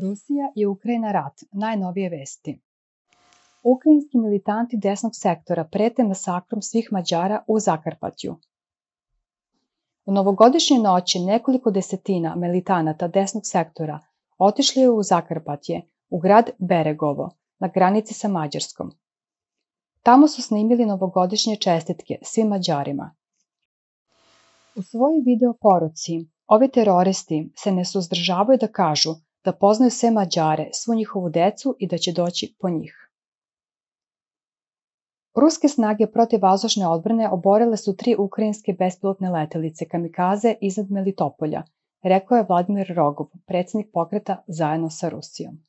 Rusija i Ukrajina rat, najnovije vesti. Ukrajinski militanti desnog sektora prete masakrom svih Mađara u Zakarpatju. U novogodišnje noći nekoliko desetina militanata desnog sektora otišli je u Zakarpatje, u grad Beregovo, na granici sa Mađarskom. Tamo su snimili novogodišnje čestitke svim Mađarima. U svojoj video poruci ovi teroristi se ne suzdržavaju da kažu da poznaju sve Mađare, svu njihovu decu i da će doći po njih. Ruske snage protiv vazdušne odbrane oborile su tri ukrajinske bespilotne letelice kamikaze iznad Melitopolja, rekao je Vladimir Rogov, predsednik pokreta zajedno sa Rusijom.